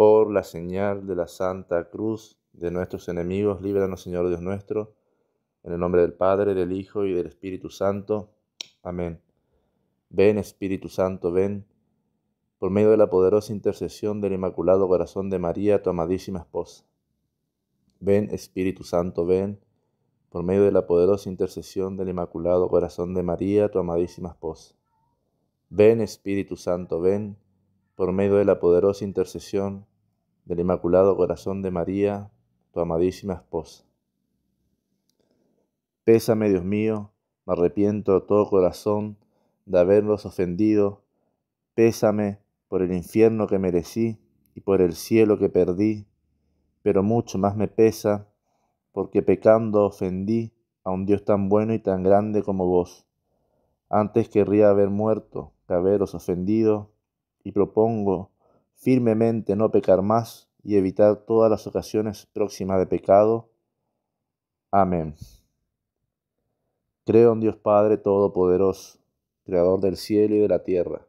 Por la señal de la Santa Cruz de nuestros enemigos, líbranos, Señor Dios nuestro, en el nombre del Padre, del Hijo y del Espíritu Santo. Amén. Ven, Espíritu Santo, ven, por medio de la poderosa intercesión del Inmaculado Corazón de María, tu amadísima esposa. Ven, Espíritu Santo, ven, por medio de la poderosa intercesión del Inmaculado Corazón de María, tu amadísima esposa. Ven, Espíritu Santo, ven, por medio de la poderosa intercesión del Inmaculado Corazón de María, tu amadísima esposa. Pésame, Dios mío, me arrepiento de todo corazón de haberlos ofendido. Pésame por el infierno que merecí y por el cielo que perdí, pero mucho más me pesa porque pecando ofendí a un Dios tan bueno y tan grande como vos. Antes querría haber muerto que haberos ofendido, y propongo firmemente no pecar más y evitar todas las ocasiones próximas de pecado. Amén. Creo en Dios Padre Todopoderoso, Creador del cielo y de la tierra.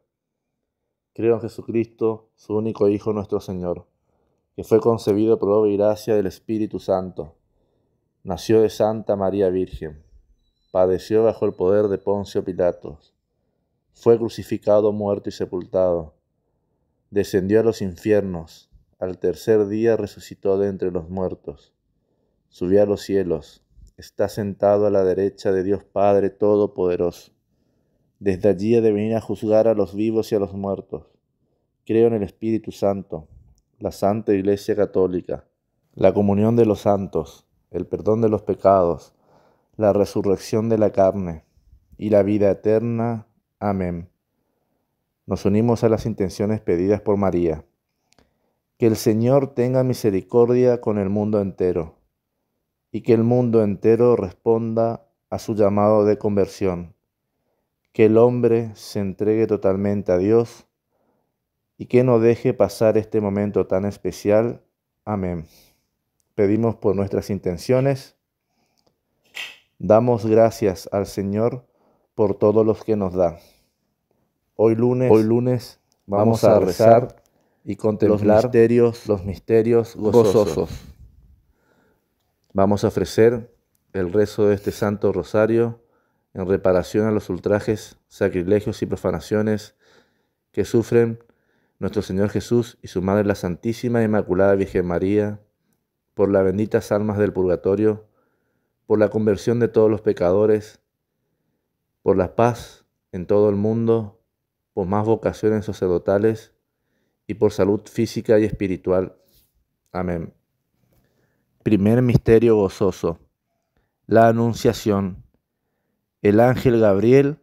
Creo en Jesucristo, su único Hijo nuestro Señor, que fue concebido por obra y gracia del Espíritu Santo. Nació de Santa María Virgen. Padeció bajo el poder de Poncio Pilatos. Fue crucificado, muerto y sepultado descendió a los infiernos, al tercer día resucitó de entre los muertos, subió a los cielos, está sentado a la derecha de Dios Padre Todopoderoso. Desde allí ha de venir a juzgar a los vivos y a los muertos. Creo en el Espíritu Santo, la Santa Iglesia Católica, la comunión de los santos, el perdón de los pecados, la resurrección de la carne y la vida eterna. Amén. Nos unimos a las intenciones pedidas por María. Que el Señor tenga misericordia con el mundo entero y que el mundo entero responda a su llamado de conversión. Que el hombre se entregue totalmente a Dios y que no deje pasar este momento tan especial. Amén. Pedimos por nuestras intenciones. Damos gracias al Señor por todos los que nos da. Hoy lunes, hoy lunes vamos, a, rezar y contemplar los misterios, los misterios gozosos. gozosos. Vamos a ofrecer el rezo de este Santo Rosario en reparación a los ultrajes, sacrilegios y profanaciones que sufren nuestro Señor Jesús y su Madre la Santísima e Inmaculada Virgen María, por las benditas almas del purgatorio, por la conversión de todos los pecadores, por la paz en todo el mundo por más vocaciones sacerdotales y por salud física y espiritual. Amén. Primer misterio gozoso. La Anunciación. El ángel Gabriel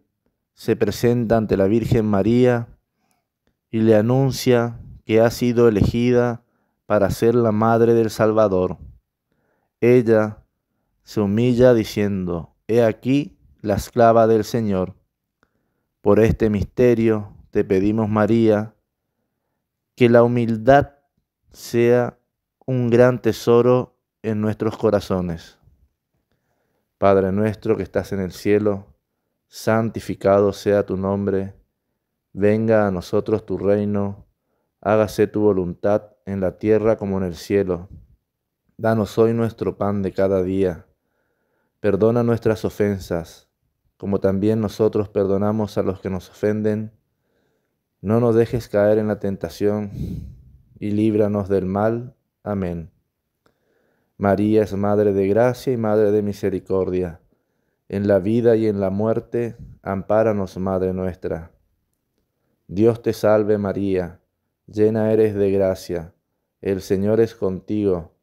se presenta ante la Virgen María y le anuncia que ha sido elegida para ser la madre del Salvador. Ella se humilla diciendo, He aquí la esclava del Señor por este misterio te pedimos, María, que la humildad sea un gran tesoro en nuestros corazones. Padre nuestro que estás en el cielo, santificado sea tu nombre, venga a nosotros tu reino, hágase tu voluntad en la tierra como en el cielo. Danos hoy nuestro pan de cada día, perdona nuestras ofensas como también nosotros perdonamos a los que nos ofenden. No nos dejes caer en la tentación y líbranos del mal. Amén. María es Madre de Gracia y Madre de Misericordia. En la vida y en la muerte, ampáranos, Madre nuestra. Dios te salve María, llena eres de gracia, el Señor es contigo,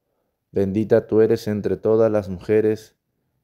bendita tú eres entre todas las mujeres,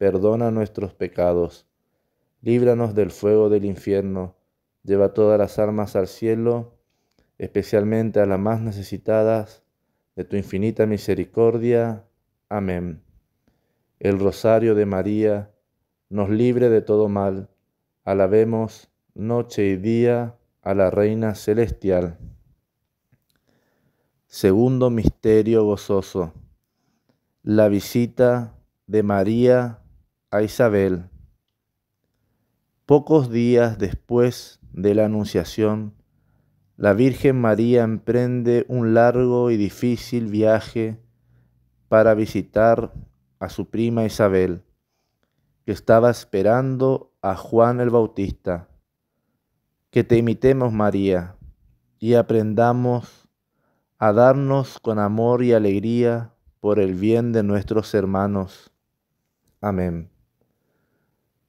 perdona nuestros pecados, líbranos del fuego del infierno, lleva todas las almas al cielo, especialmente a las más necesitadas de tu infinita misericordia. Amén. El rosario de María nos libre de todo mal. Alabemos noche y día a la Reina Celestial. Segundo misterio gozoso. La visita de María a Isabel. Pocos días después de la Anunciación, la Virgen María emprende un largo y difícil viaje para visitar a su prima Isabel, que estaba esperando a Juan el Bautista. Que te imitemos, María, y aprendamos a darnos con amor y alegría por el bien de nuestros hermanos. Amén.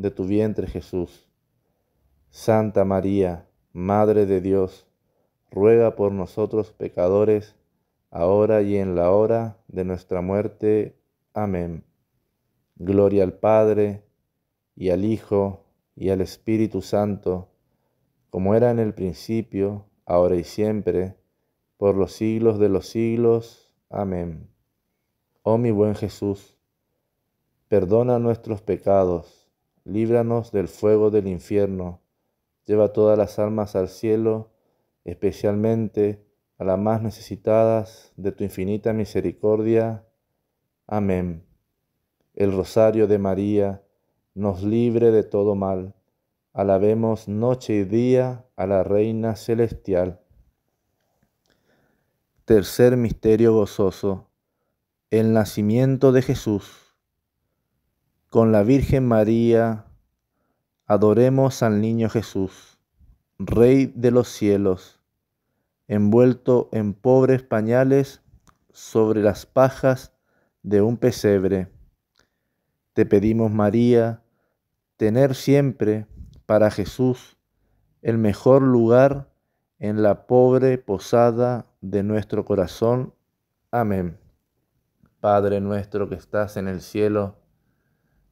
de tu vientre Jesús. Santa María, Madre de Dios, ruega por nosotros pecadores, ahora y en la hora de nuestra muerte. Amén. Gloria al Padre, y al Hijo, y al Espíritu Santo, como era en el principio, ahora y siempre, por los siglos de los siglos. Amén. Oh mi buen Jesús, perdona nuestros pecados líbranos del fuego del infierno, lleva todas las almas al cielo, especialmente a las más necesitadas de tu infinita misericordia. Amén. El rosario de María nos libre de todo mal. Alabemos noche y día a la Reina Celestial. Tercer misterio gozoso. El nacimiento de Jesús. Con la Virgen María, adoremos al Niño Jesús, Rey de los cielos, envuelto en pobres pañales sobre las pajas de un pesebre. Te pedimos, María, tener siempre para Jesús el mejor lugar en la pobre posada de nuestro corazón. Amén. Padre nuestro que estás en el cielo,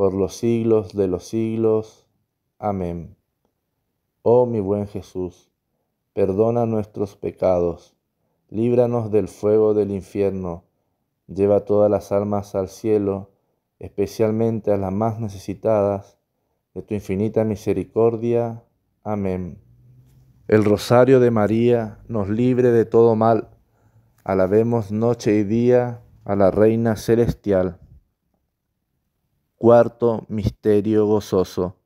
por los siglos de los siglos. Amén. Oh mi buen Jesús, perdona nuestros pecados, líbranos del fuego del infierno, lleva todas las almas al cielo, especialmente a las más necesitadas de tu infinita misericordia. Amén. El rosario de María nos libre de todo mal. Alabemos noche y día a la Reina Celestial. Cuarto misterio gozoso.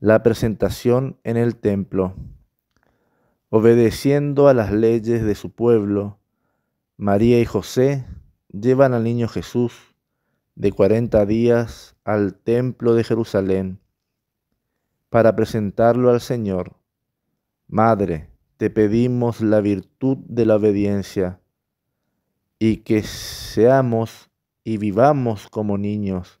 La presentación en el templo. Obedeciendo a las leyes de su pueblo, María y José llevan al niño Jesús de 40 días al templo de Jerusalén para presentarlo al Señor. Madre, te pedimos la virtud de la obediencia y que seamos y vivamos como niños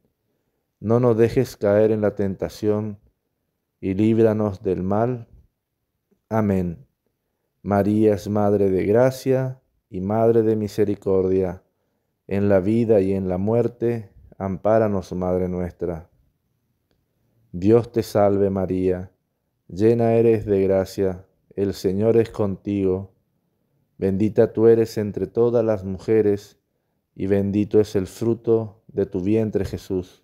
no nos dejes caer en la tentación y líbranos del mal. Amén. María es Madre de Gracia y Madre de Misericordia. En la vida y en la muerte, ampáranos, Madre nuestra. Dios te salve María, llena eres de gracia, el Señor es contigo. Bendita tú eres entre todas las mujeres, y bendito es el fruto de tu vientre Jesús.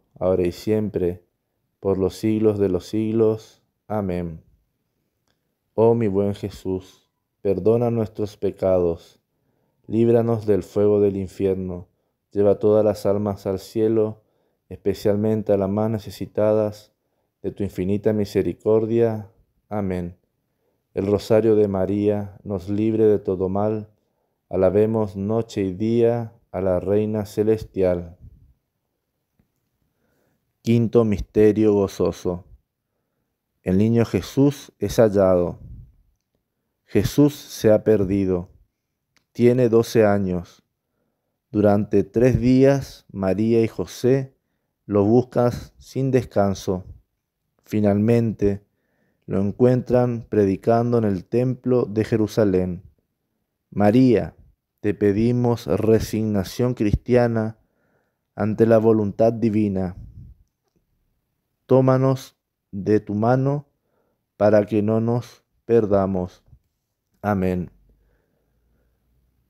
ahora y siempre, por los siglos de los siglos. Amén. Oh mi buen Jesús, perdona nuestros pecados, líbranos del fuego del infierno, lleva todas las almas al cielo, especialmente a las más necesitadas de tu infinita misericordia. Amén. El rosario de María nos libre de todo mal, alabemos noche y día a la Reina Celestial. Quinto misterio gozoso. El niño Jesús es hallado. Jesús se ha perdido. Tiene doce años. Durante tres días María y José lo buscan sin descanso. Finalmente lo encuentran predicando en el templo de Jerusalén. María, te pedimos resignación cristiana ante la voluntad divina tómanos de tu mano para que no nos perdamos. Amén.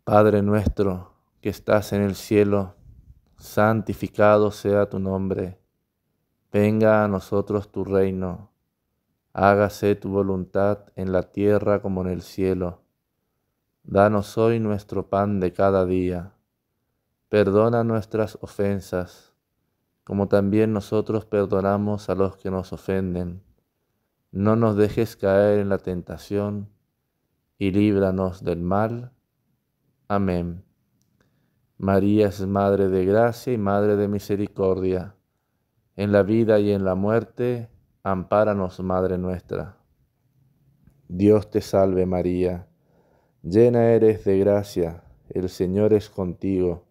Padre nuestro que estás en el cielo, santificado sea tu nombre. Venga a nosotros tu reino. Hágase tu voluntad en la tierra como en el cielo. Danos hoy nuestro pan de cada día. Perdona nuestras ofensas como también nosotros perdonamos a los que nos ofenden. No nos dejes caer en la tentación y líbranos del mal. Amén. María es Madre de Gracia y Madre de Misericordia. En la vida y en la muerte, ampáranos, Madre nuestra. Dios te salve María, llena eres de gracia, el Señor es contigo.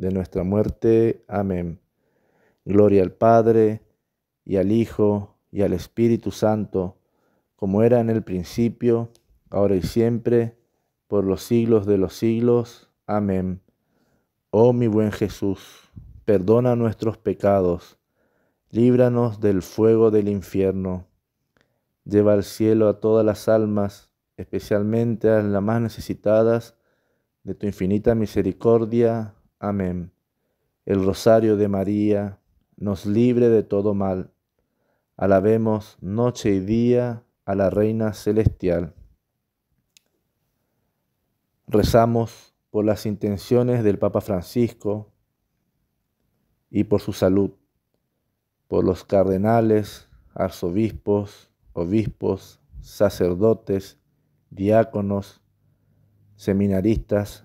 de nuestra muerte. Amén. Gloria al Padre, y al Hijo, y al Espíritu Santo, como era en el principio, ahora y siempre, por los siglos de los siglos. Amén. Oh mi buen Jesús, perdona nuestros pecados, líbranos del fuego del infierno. Lleva al cielo a todas las almas, especialmente a las más necesitadas de tu infinita misericordia. Amén. El rosario de María nos libre de todo mal. Alabemos noche y día a la Reina Celestial. Rezamos por las intenciones del Papa Francisco y por su salud, por los cardenales, arzobispos, obispos, sacerdotes, diáconos, seminaristas,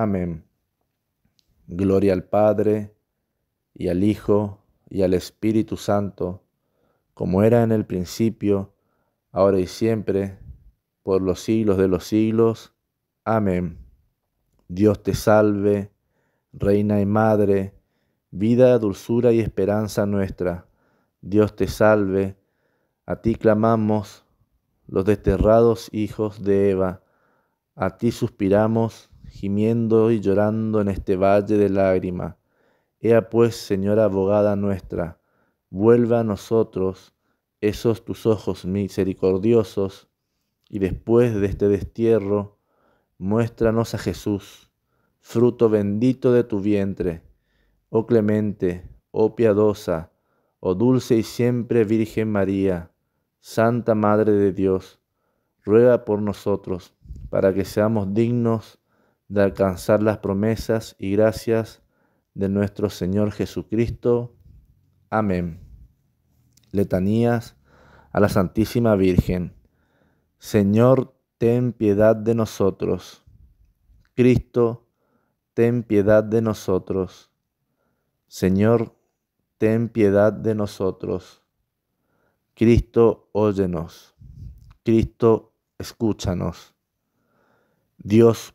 Amén. Gloria al Padre, y al Hijo, y al Espíritu Santo, como era en el principio, ahora y siempre, por los siglos de los siglos. Amén. Dios te salve, Reina y Madre, vida, dulzura y esperanza nuestra. Dios te salve, a ti clamamos los desterrados hijos de Eva, a ti suspiramos gimiendo y llorando en este valle de lágrimas. Ea pues, Señora abogada nuestra, vuelva a nosotros esos tus ojos misericordiosos, y después de este destierro, muéstranos a Jesús, fruto bendito de tu vientre. Oh clemente, oh piadosa, oh dulce y siempre Virgen María, Santa Madre de Dios, ruega por nosotros, para que seamos dignos de alcanzar las promesas y gracias de nuestro Señor Jesucristo. Amén. Letanías a la Santísima Virgen. Señor, ten piedad de nosotros. Cristo, ten piedad de nosotros. Señor, ten piedad de nosotros. Cristo, óyenos. Cristo, escúchanos. Dios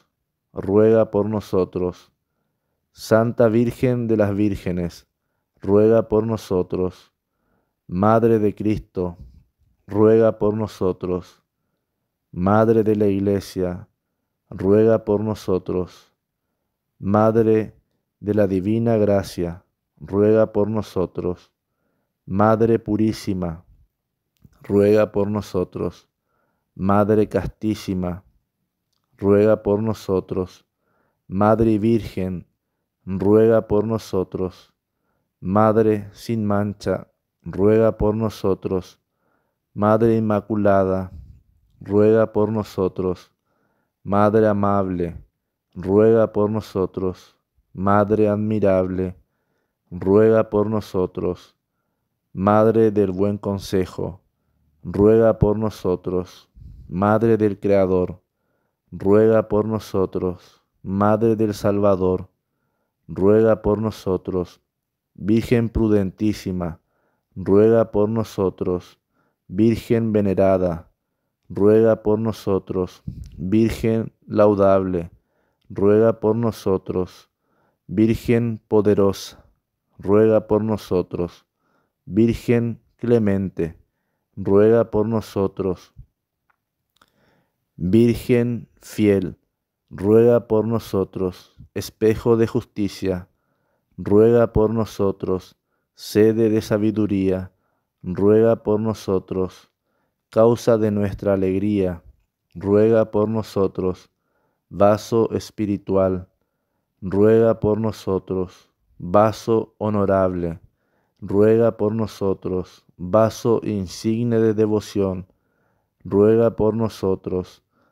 ruega por nosotros. Santa Virgen de las Vírgenes, ruega por nosotros. Madre de Cristo, ruega por nosotros. Madre de la Iglesia, ruega por nosotros. Madre de la Divina Gracia, ruega por nosotros. Madre Purísima, ruega por nosotros. Madre Castísima, ruega por nosotros. Madre Virgen, ruega por nosotros. Madre sin mancha, ruega por nosotros. Madre Inmaculada, ruega por nosotros. Madre amable, ruega por nosotros. Madre admirable, ruega por nosotros. Madre del buen consejo, ruega por nosotros. Madre del Creador, ruega por nosotros. Madre del Salvador, ruega por nosotros. Virgen prudentísima, ruega por nosotros. Virgen venerada, ruega por nosotros. Virgen laudable, ruega por nosotros. Virgen poderosa, ruega por nosotros. Virgen clemente, ruega por nosotros. Virgen fiel, ruega por nosotros, espejo de justicia, ruega por nosotros, sede de sabiduría, ruega por nosotros, causa de nuestra alegría, ruega por nosotros, vaso espiritual, ruega por nosotros, vaso honorable, ruega por nosotros, vaso insigne de devoción, ruega por nosotros,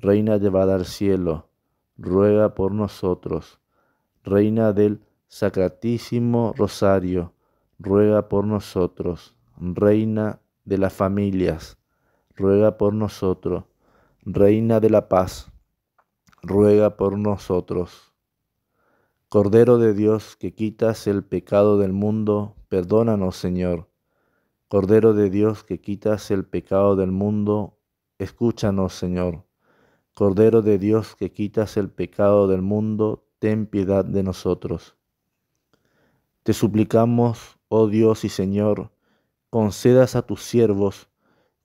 Reina llevada al cielo, ruega por nosotros. Reina del Sacratísimo Rosario, ruega por nosotros. Reina de las familias, ruega por nosotros. Reina de la paz, ruega por nosotros. Cordero de Dios, que quitas el pecado del mundo, perdónanos, Señor. Cordero de Dios, que quitas el pecado del mundo, escúchanos, Señor. Cordero de Dios que quitas el pecado del mundo, ten piedad de nosotros. Te suplicamos, oh Dios y Señor, concedas a tus siervos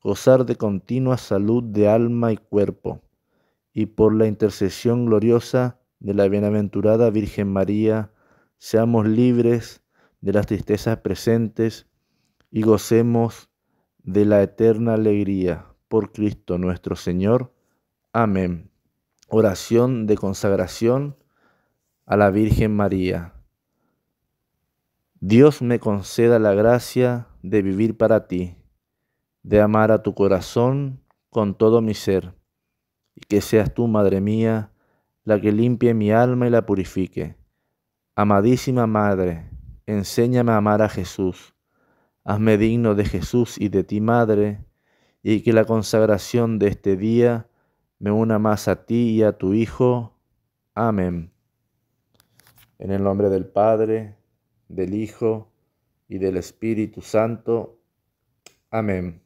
gozar de continua salud de alma y cuerpo, y por la intercesión gloriosa de la bienaventurada Virgen María, seamos libres de las tristezas presentes y gocemos de la eterna alegría por Cristo nuestro Señor. Amén. Oración de consagración a la Virgen María. Dios me conceda la gracia de vivir para ti, de amar a tu corazón con todo mi ser, y que seas tú, Madre mía, la que limpie mi alma y la purifique. Amadísima Madre, enséñame a amar a Jesús. Hazme digno de Jesús y de ti, Madre, y que la consagración de este día me una más a ti y a tu Hijo. Amén. En el nombre del Padre, del Hijo y del Espíritu Santo. Amén.